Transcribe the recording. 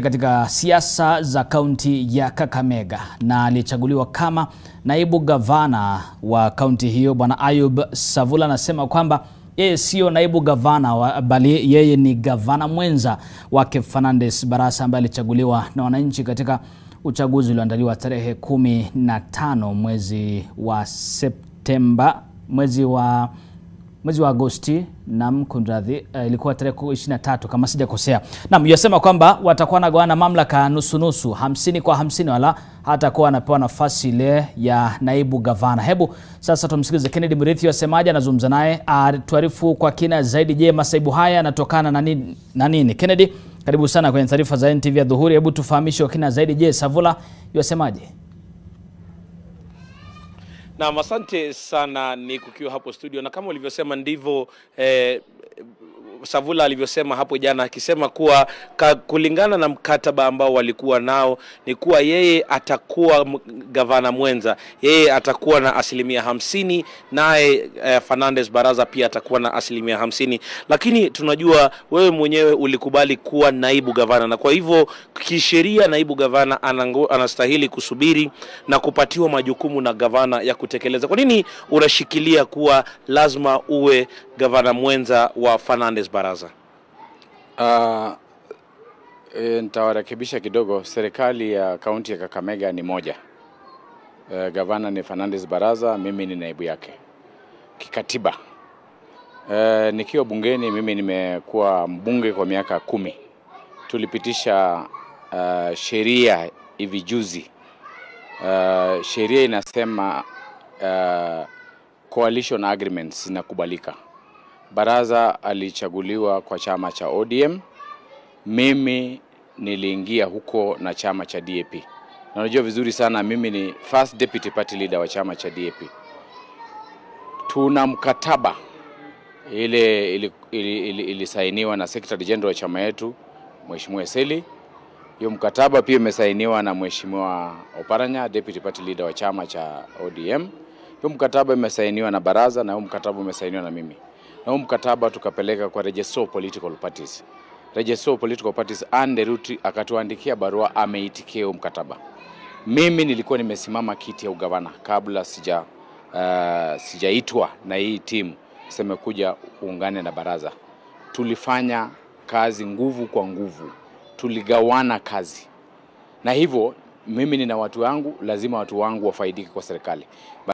Katika siasa za kaunti ya Kakamega na alichaguliwa kama naibu gavana wa kaunti hiyo Bwana Ayub Savula anasema kwamba yeye sio naibu gavana bali yeye ni gavana mwenza wake Fernandes Barasa ambaye alichaguliwa na wananchi katika uchaguzi ulioandaliwa tarehe kumi na tano mwezi wa Septemba mwezi wa mwezi wa Agosti na mkundradhi uh, eh, ilikuwa tarehe 23 kama sijakosea. Naam, yasema kwamba watakuwa nagawana mamlaka nusu nusu, hamsini kwa hamsini, wala hatakuwa anapewa nafasi ile ya naibu gavana. Hebu sasa tumsikilize Kennedy Murithi wasemaje, anazungumza naye, atuarifu kwa kina zaidi. Je, masaibu haya yanatokana na nini, na nini? Kennedy, karibu sana kwenye taarifa za NTV ya dhuhuri. Hebu tufahamishe kwa kina zaidi. Je, Savula yasemaje? Naam, asante sana ni kukiwa hapo studio, na kama ulivyosema ndivyo eh, Savula alivyosema hapo jana, akisema kuwa kulingana na mkataba ambao walikuwa nao ni kuwa yeye atakuwa gavana mwenza, yeye atakuwa na asilimia hamsini, naye eh, Fernandes Baraza pia atakuwa na asilimia hamsini, lakini tunajua wewe mwenyewe ulikubali kuwa naibu gavana, na kwa hivyo kisheria naibu gavana anango, anastahili kusubiri na kupatiwa majukumu na gavana ya kutekeleza. Kwa nini unashikilia kuwa lazima uwe gavana mwenza wa Fernandes Baraza? Uh, e, nitawarekebisha kidogo. Serikali ya kaunti ya Kakamega ni moja. E, gavana ni Fernandez Baraza, mimi ni naibu yake kikatiba. E, nikiwa bungeni mimi nimekuwa mbunge kwa miaka kumi. Tulipitisha uh, sheria hivi juzi. Uh, sheria inasema uh, coalition agreements zinakubalika. Baraza alichaguliwa kwa chama cha ODM, mimi niliingia huko na chama cha DAP, na unajua vizuri sana mimi ni first deputy party leader wa chama cha DAP. Tuna mkataba ile ilisainiwa ili, ili, ili na secretary general wa chama yetu Mheshimiwa Eseli. Hiyo mkataba pia imesainiwa na Mheshimiwa Oparanya, deputy party leader wa chama cha ODM. Huu mkataba umesainiwa na baraza na huu mkataba umesainiwa na mimi, na huu mkataba tukapeleka kwa Rejeso Political Parties. Rejeso Political Parties Anne Ruti akatuandikia barua, ameitikia huu mkataba. Mimi nilikuwa nimesimama kiti ya ugavana kabla sija uh, sijaitwa na hii timu semekuja uungane na baraza. Tulifanya kazi nguvu kwa nguvu, tuligawana kazi, na hivyo mimi nina watu wangu, lazima watu wangu wafaidike kwa serikali.